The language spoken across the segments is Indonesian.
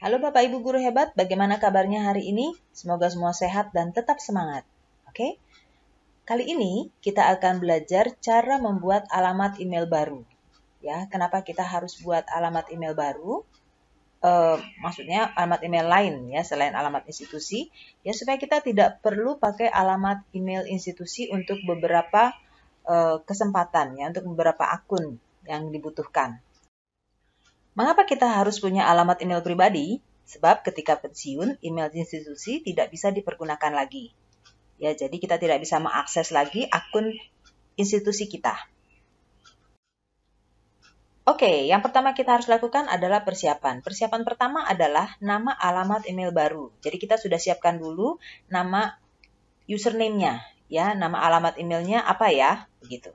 Halo Bapak Ibu guru hebat, bagaimana kabarnya hari ini? Semoga semua sehat dan tetap semangat. Oke? Kali ini kita akan belajar cara membuat alamat email baru. Ya, kenapa kita harus buat alamat email baru? E, maksudnya alamat email lain ya selain alamat institusi, ya supaya kita tidak perlu pakai alamat email institusi untuk beberapa e, kesempatan ya, untuk beberapa akun yang dibutuhkan. Mengapa kita harus punya alamat email pribadi? Sebab ketika pensiun, email institusi tidak bisa dipergunakan lagi. Ya, jadi kita tidak bisa mengakses lagi akun institusi kita. Oke, yang pertama kita harus lakukan adalah persiapan. Persiapan pertama adalah nama alamat email baru. Jadi kita sudah siapkan dulu nama username-nya, ya, nama alamat emailnya apa ya, begitu.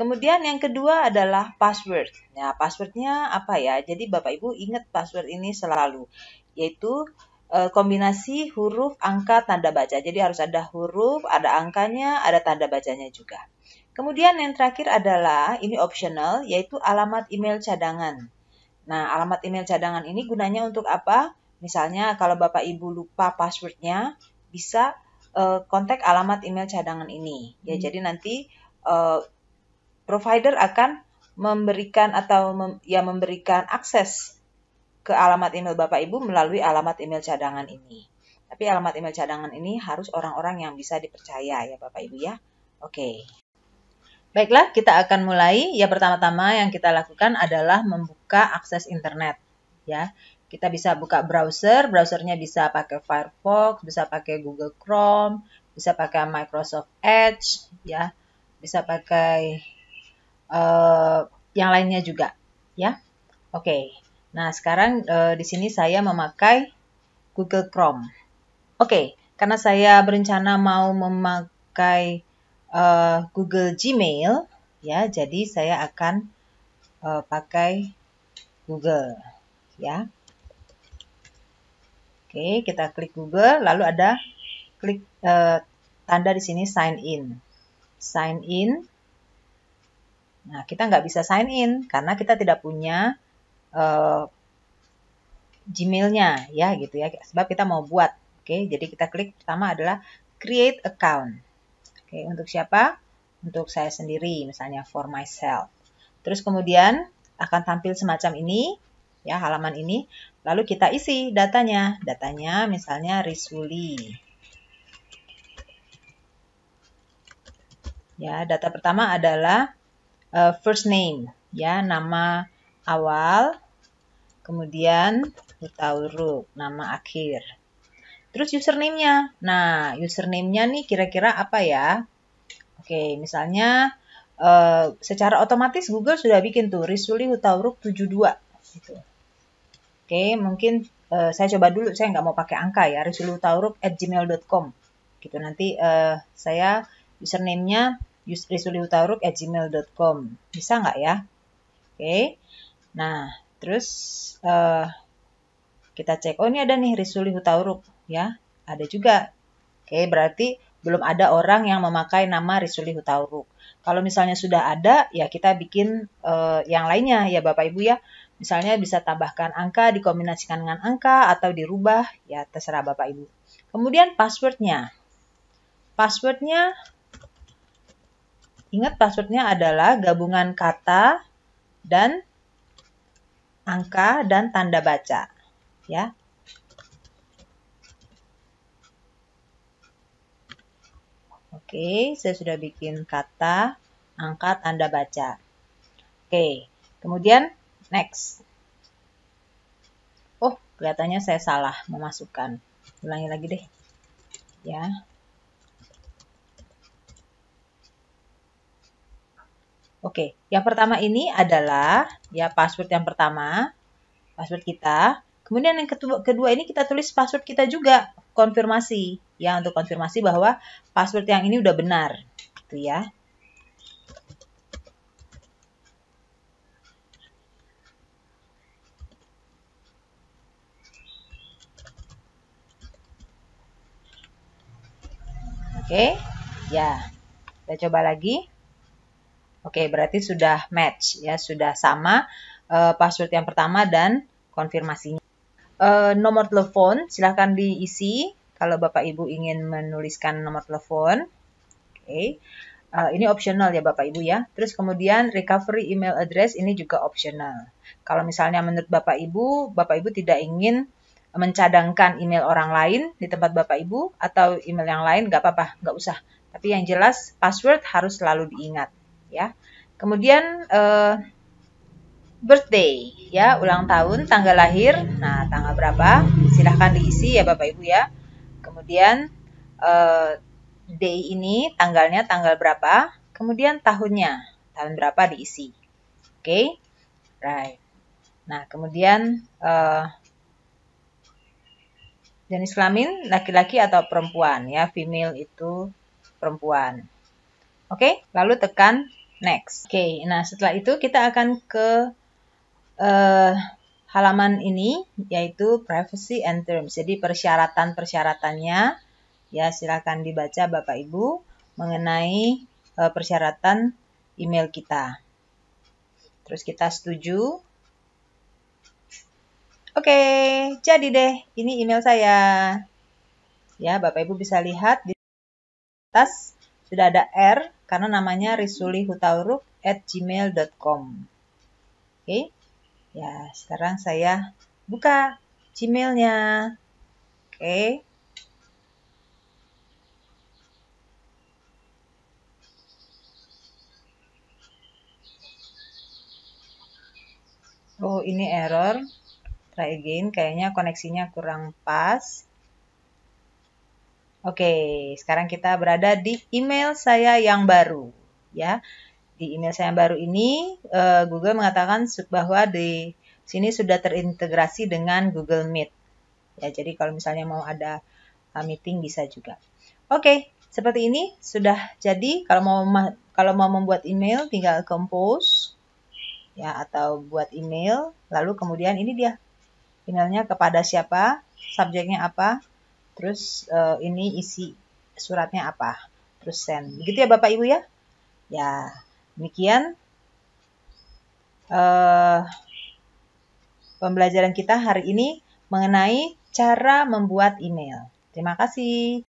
Kemudian yang kedua adalah password. Nah, passwordnya apa ya? Jadi Bapak Ibu ingat password ini selalu, yaitu eh, kombinasi huruf, angka, tanda baca. Jadi harus ada huruf, ada angkanya, ada tanda bacanya juga. Kemudian yang terakhir adalah, ini optional, yaitu alamat email cadangan. Nah, alamat email cadangan ini gunanya untuk apa? Misalnya kalau Bapak Ibu lupa passwordnya, bisa eh, kontak alamat email cadangan ini. Ya, hmm. jadi nanti... Eh, provider akan memberikan atau mem, ya memberikan akses ke alamat email Bapak Ibu melalui alamat email cadangan ini. Tapi alamat email cadangan ini harus orang-orang yang bisa dipercaya ya Bapak Ibu ya. Oke. Baiklah, kita akan mulai. Ya pertama-tama yang kita lakukan adalah membuka akses internet ya. Kita bisa buka browser, browsernya bisa pakai Firefox, bisa pakai Google Chrome, bisa pakai Microsoft Edge ya, bisa pakai uh, yang lainnya juga ya. Oke. Okay. Nah, sekarang uh, di sini saya memakai Google Chrome. Oke, okay. karena saya berencana mau memakai uh, Google Gmail ya, jadi saya akan uh, pakai Google ya. Oke, okay, kita klik Google lalu ada klik uh, tanda di sini sign in. Sign in Nah, kita nggak bisa sign in karena kita tidak punya uh, Gmail-nya ya gitu ya. Sebab kita mau buat. Oke, jadi kita klik pertama adalah create account. Oke, untuk siapa? Untuk saya sendiri, misalnya for myself. Terus kemudian akan tampil semacam ini, ya halaman ini. Lalu kita isi datanya. Datanya misalnya Risuli. Ya, data pertama adalah uh, first name ya nama awal kemudian huruf nama akhir terus username-nya nah username-nya nih kira-kira apa ya oke misalnya uh, secara otomatis Google sudah bikin tuh Risuli Hutauruk 72 gitu. oke mungkin uh, saya coba dulu saya nggak mau pakai angka ya Hutauruk at gmail.com gitu nanti uh, saya username-nya gmail.com bisa nggak ya oke okay. nah terus uh, kita cek oh ini ada nih Risuli Hutauruk ya ada juga oke okay, berarti belum ada orang yang memakai nama Risuli Hutauruk kalau misalnya sudah ada ya kita bikin uh, yang lainnya ya Bapak Ibu ya misalnya bisa tambahkan angka dikombinasikan dengan angka atau dirubah ya terserah Bapak Ibu kemudian passwordnya passwordnya Ingat passwordnya adalah gabungan kata dan angka dan tanda baca. Ya. Oke, saya sudah bikin kata, angka, tanda baca. Oke, kemudian next. Oh, kelihatannya saya salah memasukkan. Ulangi lagi deh. Ya. Oke, yang pertama ini adalah ya password yang pertama, password kita. Kemudian yang kedua, kedua ini kita tulis password kita juga, konfirmasi. Ya, untuk konfirmasi bahwa password yang ini udah benar. Gitu ya. Oke, ya. Kita coba lagi. Oke, berarti sudah match ya, sudah sama uh, password yang pertama dan konfirmasinya. Uh, nomor telepon silahkan diisi kalau Bapak Ibu ingin menuliskan nomor telepon. Oke. Okay. Uh, eh, ini optional ya Bapak Ibu ya. Terus kemudian recovery email address ini juga optional. Kalau misalnya menurut Bapak Ibu, Bapak Ibu tidak ingin mencadangkan email orang lain di tempat Bapak Ibu atau email yang lain, nggak apa-apa, nggak usah. Tapi yang jelas password harus selalu diingat ya. Kemudian uh, birthday ya, ulang tahun, tanggal lahir. Nah, tanggal berapa? Silahkan diisi ya Bapak Ibu ya. Kemudian uh, day ini tanggalnya tanggal berapa? Kemudian tahunnya, tahun berapa diisi. Oke. Okay? Right. Nah, kemudian uh, jenis kelamin laki-laki atau perempuan ya, female itu perempuan. Oke, lalu tekan next. Oke, okay, nah setelah itu kita akan ke uh, halaman ini yaitu privacy and terms. Jadi persyaratan-persyaratannya ya silakan dibaca Bapak Ibu mengenai uh, persyaratan email kita. Terus kita setuju. Oke, okay, jadi deh ini email saya. Ya, Bapak Ibu bisa lihat di atas sudah ada R karena namanya hutauruk at gmail.com. Oke, okay. ya sekarang saya buka Gmailnya. Oke. Okay. Oh, ini error. Try again, kayaknya koneksinya kurang pas. Oke, sekarang kita berada di email saya yang baru, ya. Di email saya yang baru ini, eh, Google mengatakan bahwa di sini sudah terintegrasi dengan Google Meet. Ya, jadi kalau misalnya mau ada eh, meeting bisa juga. Oke, seperti ini sudah jadi. Kalau mau kalau mau membuat email, tinggal compose, ya, atau buat email. Lalu kemudian ini dia emailnya kepada siapa, subjeknya apa, terus uh, ini isi suratnya apa, terus send. Begitu ya Bapak Ibu ya? Ya, demikian uh, pembelajaran kita hari ini mengenai cara membuat email. Terima kasih.